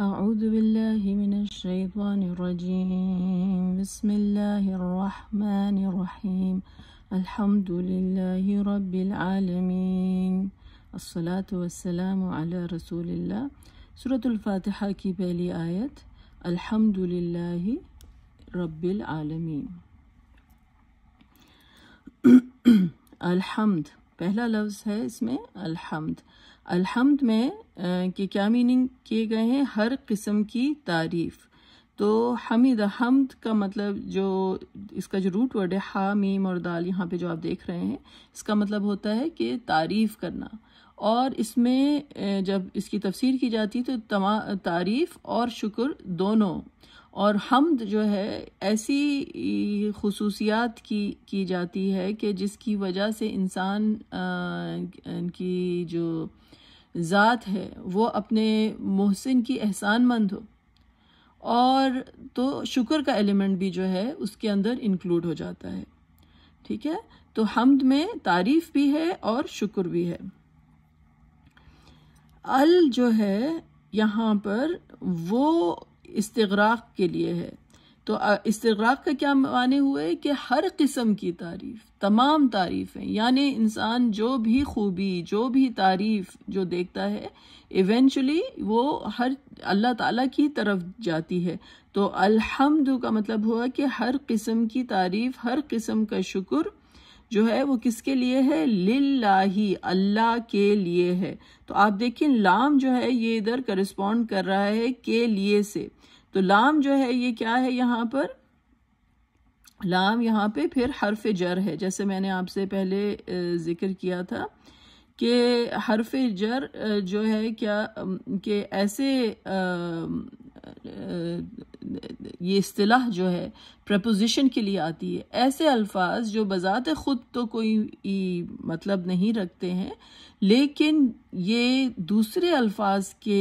أعوذ بالله من الشيطان الرجيم بسم الله الرحمن الرحيم الحمد لله رب العالمين الصلاة والسلام على رسول الله سورة الفاتحة كي بالي آيات الحمد لله رب العالمين الحمد पहला लफ्ज़ है इसमें अलहमद अलहमद में के क्या मीनिंग किए गए हैं हर किस्म की तारीफ़ तो हमीद हमद का मतलब जो इसका जो रूट वर्ड है हा मीम और दाल यहाँ पे जो आप देख रहे हैं इसका मतलब होता है कि तारीफ़ करना और इसमें जब इसकी तफसीर की जाती तो तमा तारीफ़ और शुक्र दोनों और हमद जो है ऐसी खसूसियात की की जाती है कि जिसकी वजह से इंसान की जो ज़ात है वो अपने मोहसिन की एहसानमंद हो और तो शुक्र का एलिमेंट भी जो है उसके अंदर इंक्लूड हो जाता है ठीक है तो हमद में तारीफ भी है और शुक्र भी है अल जो है यहाँ पर वो इस्तराक के लिए है तो इस्तराक का क्या माने हुए कि हर किस्म की तारीफ तमाम तारीफ़ें यानी इंसान जो भी खूबी जो भी तारीफ जो देखता है इवेंचुअली वो हर अल्लाह ताला की तरफ जाती है तो अलहमद का मतलब हुआ कि हर किस्म की तारीफ हर किस्म का शुक्र जो है वो किसके लिए है लिल्लाही अल्लाह के लिए है तो आप देखिए लाम जो है ये इधर करस्पॉन्ड कर रहा है के लिए से तो लाम जो है ये क्या है यहाँ पर लाम यहाँ पे फिर हर्फ जर है जैसे मैंने आपसे पहले जिक्र किया था कि हरफ जर जो है क्या के ऐसे ये असलाह जो है प्रपोजिशन के लिए आती है ऐसे अल्फाज जो बज़ात ख़ुद तो कोई मतलब नहीं रखते हैं लेकिन ये दूसरे अल्फाज के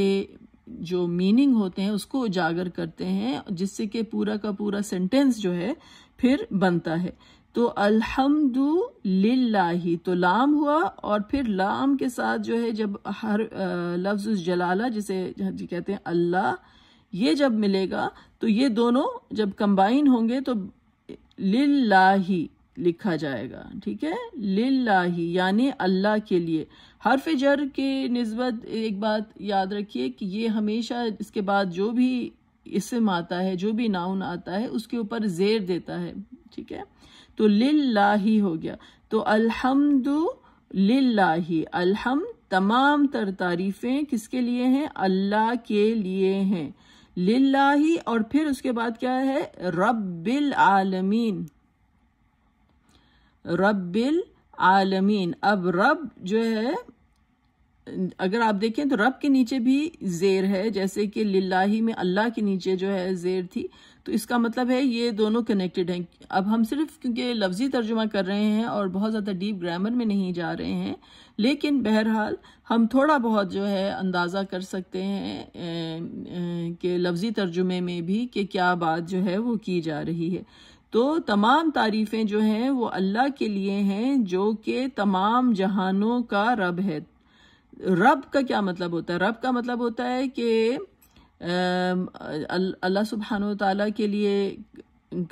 जो मीनिंग होते हैं उसको उजागर करते हैं जिससे कि पूरा का पूरा सेंटेंस जो है फिर बनता है तो अल्हम्दु तो लाम हुआ और फिर लाम के साथ जो है जब हर लफ्ज़ जलाला जिसे कहते हैं अल्लाह ये जब मिलेगा तो ये दोनों जब कंबाइन होंगे तो लिल्लाही लिखा जाएगा ठीक है लिल्लाही यानी अल्लाह के लिए हरफ जर के नस्बत एक बात याद रखिए कि ये हमेशा इसके बाद जो भी इसम आता है जो भी नाउन आता है उसके ऊपर जेर देता है ठीक है तो लिल्लाही हो गया तो अलहमद लिल्लाही अलहम तमाम तर तारीफ़ें किसके लिए हैं अल्लाह के लिए हैं लाही और फिर उसके बाद क्या है रबिल आलमीन रबिल आलमीन अब रब जो है अगर आप देखें तो रब के नीचे भी जेर है जैसे कि लिल्लाही में अल्लाह के नीचे जो है जेर थी तो इसका मतलब है ये दोनों कनेक्टेड हैं अब हम सिर्फ क्योंकि लफ्जी तर्जुमा कर रहे हैं और बहुत ज़्यादा डीप ग्रामर में नहीं जा रहे हैं लेकिन बहरहाल हम थोड़ा बहुत जो है अंदाज़ा कर सकते हैं कि लफ्ज़ी तर्जुमे में भी कि क्या बात जो है वो की जा रही है तो तमाम तारीफ़ें जो हैं वो अल्लाह के लिए हैं जो कि तमाम जहानों का रब है रब का क्या मतलब होता है रब का मतलब होता है कि अल्लाह सुबहान तला के लिए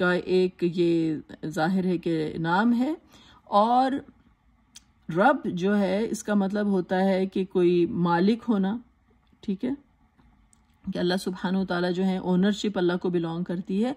का एक ये जाहिर है कि नाम है और रब जो है इसका मतलब होता है कि कोई मालिक होना ठीक है कि अल्लाह सुबहान तला जो है ओनरशिप अल्लाह को बिलोंग करती है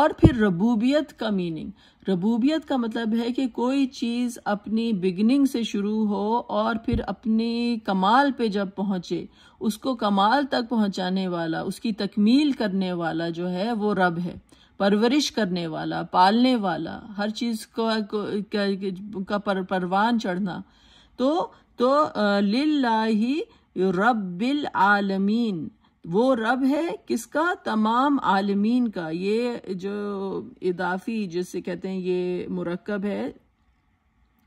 और फिर रबूबियत का मीनिंग रबूबियत का मतलब है कि कोई चीज़ अपनी बिगनिंग से शुरू हो और फिर अपने कमाल पे जब पहुँचे उसको कमाल तक पहुँचाने वाला उसकी तकमील करने वाला जो है वो रब है परवरिश करने वाला पालने वाला हर चीज़ को, को का पर, परवान चढ़ना तो तो लिल्लाही रबिल आलमीन वो रब है किसका तमाम आलमीन का ये जो इदाफी जिससे कहते हैं ये मुरकब है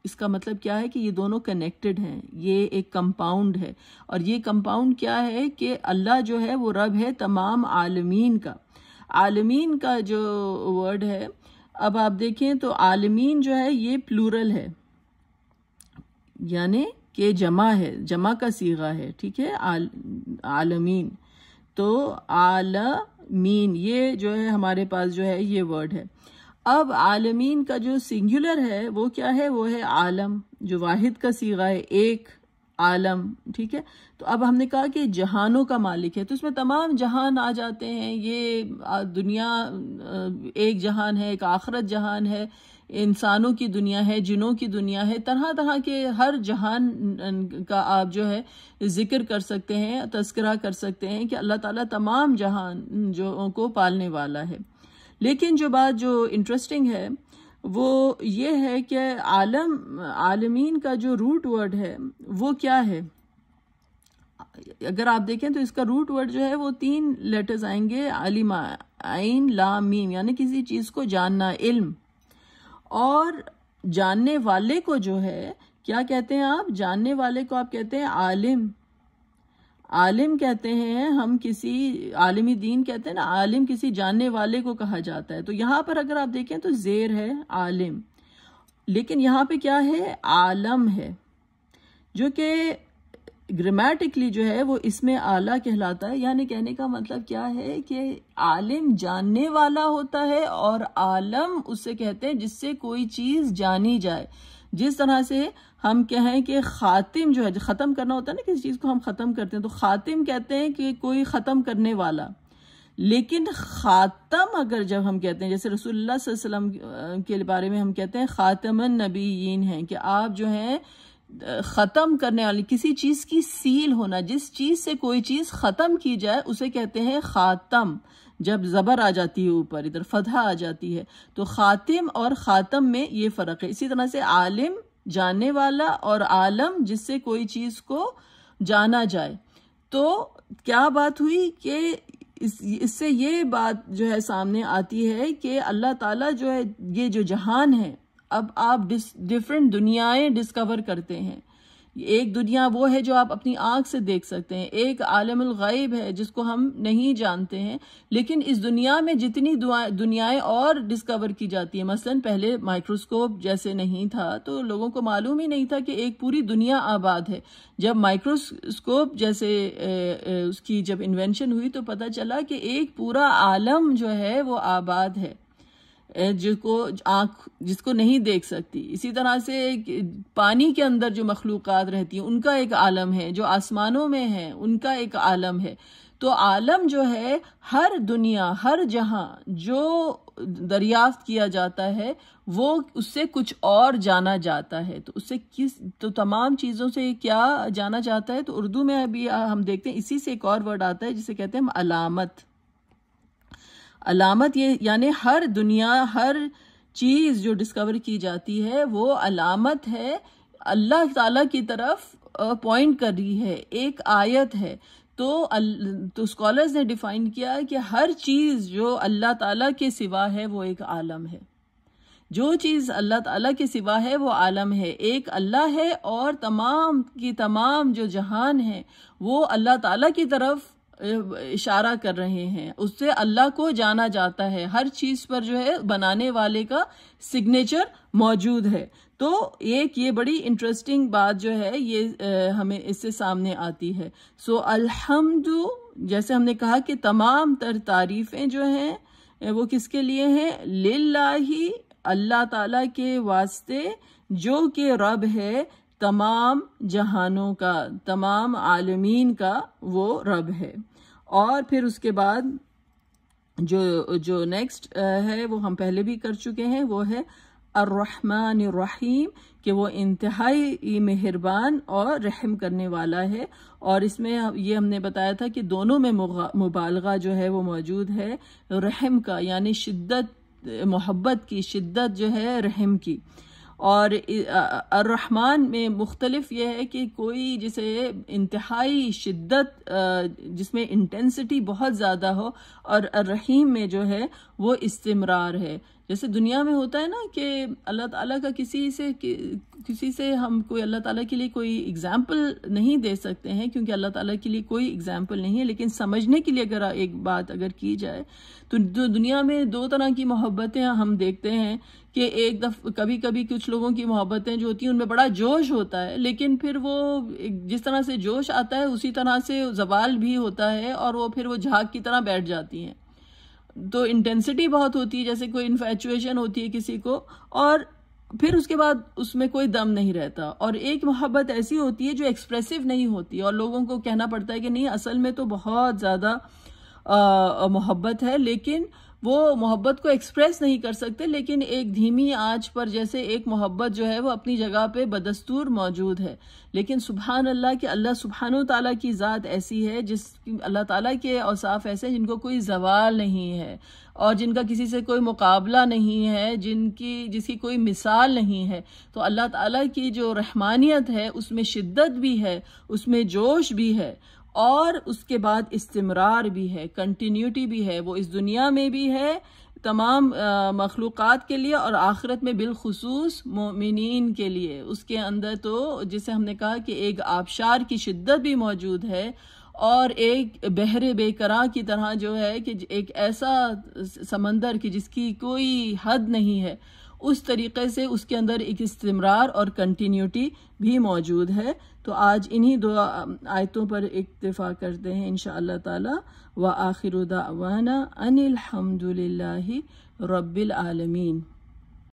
इसका मतलब क्या है कि ये दोनों कनेक्टेड हैं ये एक कंपाउंड है और ये कंपाउंड क्या है कि अल्लाह जो है वो रब है तमाम आलमीन का आलमीन का जो वर्ड है अब आप देखें तो आलमीन जो है ये प्लूरल है यानी कि जमा है जमा का सीगा है ठीक है आल आलमीन तो आलमीन ये जो है हमारे पास जो है ये वर्ड है अब आलमीन का जो सिंगुलर है वो क्या है वो है आलम जो वाहिद का सीगा है एक आलम ठीक है तो अब हमने कहा कि जहानों का मालिक है तो इसमें तमाम जहान आ जाते हैं ये दुनिया एक जहान है एक आखरत जहान है इंसानों की दुनिया है जिनों की दुनिया है तरह तरह के हर जहान का आप जो है जिक्र कर सकते हैं तस्करा कर सकते हैं कि अल्लाह ताला तमाम जहान जो को पालने वाला है लेकिन जो बात जो इंटरेस्टिंग है वो ये है कि आलम आलमीन का जो रूट वर्ड है वो क्या है अगर आप देखें तो इसका रूट वर्ड जो है वो तीन लेटर्स आएंगे आलिमा आइन ला मीम यानी किसी चीज़ को जानना इल्म और जानने वाले को जो है क्या कहते हैं आप जानने वाले को आप कहते हैं आलिम आलिम कहते हैं हम किसी आलिमी दीन कहते हैं ना आलिम किसी जानने वाले को कहा जाता है तो यहाँ पर अगर आप देखें तो जेर है आलिम लेकिन यहाँ पे क्या है आलम है जो कि ग्रामेटिकली जो है वो इसमें आला कहलाता है यानी कहने का मतलब क्या है कि आलिम जानने वाला होता है और आलम उससे कहते हैं जिससे कोई चीज़ जानी जाए जिस तरह से हम कहें कि ख़ातिम जो है ख़त्म करना होता है ना किसी चीज़ को हम ख़त्म करते हैं तो ख़ातिम कहते हैं कि कोई ख़त्म करने वाला लेकिन ख़ातम अगर जब हम कहते हैं जैसे रसोल्ला के बारे में हम कहते हैं ख़ातमन नबीन हैं कि आप जो हैं ख़त्म करने वाली किसी चीज़ की सील होना जिस चीज़ से कोई चीज़ ख़त्म की जाए उसे कहते हैं ख़ातम जब ज़बर आ जाती है ऊपर इधर फतह आ जाती है तो ख़ातिम और ख़ातम में ये फ़र्क है इसी तरह से आलिम जानने वाला और आलम जिससे कोई चीज़ को जाना जाए तो क्या बात हुई कि इस इससे ये बात जो है सामने आती है कि अल्लाह ताला जो है ये जो जहान है अब आप डिफरेंट दुनियाएं डिस्कवर करते हैं एक दुनिया वो है जो आप अपनी आंख से देख सकते हैं एक आलम गैब है जिसको हम नहीं जानते हैं लेकिन इस दुनिया में जितनी दुनियाएं और डिस्कवर की जाती है मसलन पहले माइक्रोस्कोप जैसे नहीं था तो लोगों को मालूम ही नहीं था कि एक पूरी दुनिया आबाद है जब माइक्रोस्कोप जैसे उसकी जब इन्वेंशन हुई तो पता चला कि एक पूरा आलम जो है वो आबाद है जिसको आँख जिसको नहीं देख सकती इसी तरह से पानी के अंदर जो मखलूक़ रहती हैं उनका एक आलम है जो आसमानों में है उनका एक आलम है तो आलम जो है हर दुनिया हर जहाँ जो दरियाफ्त किया जाता है वो उससे कुछ और जाना जाता है तो उससे किस तो तमाम चीज़ों से क्या जाना जाता है तो उर्दू में अभी हम देखते हैं इसी से एक और वर्ड आता है जिसे कहते हैं हम अलामत अलामत ये यानि हर दुनिया हर चीज़ जो डिस्कवर की जाती है वो अलामत है अल्लाह ताला की तरफ पॉइंट कर रही है एक आयत है तो तो स्कॉलर्स ने डिफाइन किया कि हर चीज़ जो अल्लाह ताला के सिवा है वो एक आलम है जो चीज़ अल्लाह ताला के सिवा है वो आलम है एक अल्लाह है और तमाम की तमाम जो जहान है वो अल्लाह ताला की तरफ इशारा कर रहे हैं उससे अल्लाह को जाना जाता है हर चीज़ पर जो है बनाने वाले का सिग्नेचर मौजूद है तो एक ये बड़ी इंटरेस्टिंग बात जो है ये हमें इससे सामने आती है सो अलहमद अल्हम्दु जैसे हमने कहा कि तमाम तर तारीफ़ें जो हैं वो किसके लिए हैं लाही अल्लाह ताला के वास्ते जो कि रब है तमाम जहानों का तमाम आलमीन का वो रब है और फिर उसके बाद जो जो नेक्स्ट है वो हम पहले भी कर चुके हैं वो है अर्रहमान रहीम कि वो इंतहाई मेहरबान और रहम करने वाला है और इसमें ये हमने बताया था कि दोनों में मुबालगा जो है वो मौजूद है रहम का यानी शिद्दत मोहब्बत की शिद्दत जो है रहम की और अर्रहमान में मुख्तलफ यह है कि कोई जिसे इंतहाई शिद्दत जिसमें इंटेंसिटी बहुत ज़्यादा हो और रहीम में जो है वो इस्तेमरार है जैसे दुनिया में होता है ना कि अल्लाह ताला का किसी से कि, किसी से हम कोई अल्लाह ताला के लिए कोई एग्जाम्पल नहीं दे सकते हैं क्योंकि अल्लाह ताला के लिए कोई एग्जाम्पल नहीं है लेकिन समझने के लिए अगर एक बात अगर की जाए तो दुनिया में दो तरह की मोहब्बतें हम देखते हैं कि एक दफ कभी कभी कुछ लोगों की मोहब्बतें जो होती हैं उनमें बड़ा जोश होता है लेकिन फिर वो जिस तरह से जोश आता है उसी तरह से जवाल भी होता है और वो फिर वो झाग की तरह बैठ जाती हैं तो इंटेंसिटी बहुत होती है जैसे कोई इन्फेचुएशन होती है किसी को और फिर उसके बाद उसमें कोई दम नहीं रहता और एक मोहब्बत ऐसी होती है जो एक्सप्रेसिव नहीं होती और लोगों को कहना पड़ता है कि नहीं असल में तो बहुत ज़्यादा मोहब्बत है लेकिन वो मोहब्बत को एक्सप्रेस नहीं कर सकते लेकिन एक धीमी आंच पर जैसे एक मोहब्बत जो है वो अपनी जगह पे बदस्तूर मौजूद है लेकिन सुबहान अल्लाह के अल्लाह सुबहान तला की ज़ात ऐसी है जिस अल्लाह ताला के औसाफ ऐसे हैं जिनको कोई जवाल नहीं है और जिनका किसी से कोई मुकाबला नहीं है जिनकी जिसकी कोई मिसाल नहीं है तो अल्लाह ताला की जो रहमानियत है उसमें शिद्दत भी है उसमें जोश भी है और उसके बाद इस्तेमरार भी है कंटिन्यूटी भी है वो इस दुनिया में भी है तमाम मखलूक़ के लिए और आखिरत में बिलखसूस मोमिन के लिए उसके अंदर तो जिसे हमने कहा कि एक आबशार की शिद्दत भी मौजूद है और एक बहरे बेकरा की तरह जो है कि एक ऐसा समंदर की जिसकी कोई हद नहीं है उस तरीके से उसके अंदर एक इस्तेमरार और कंटिन्यूटी भी मौजूद है तो आज इन्हीं दो आयतों पर इतफ़ा करते हैं इन ताला व आखिर दावाना अनिलहमदिल्ला रबालमीन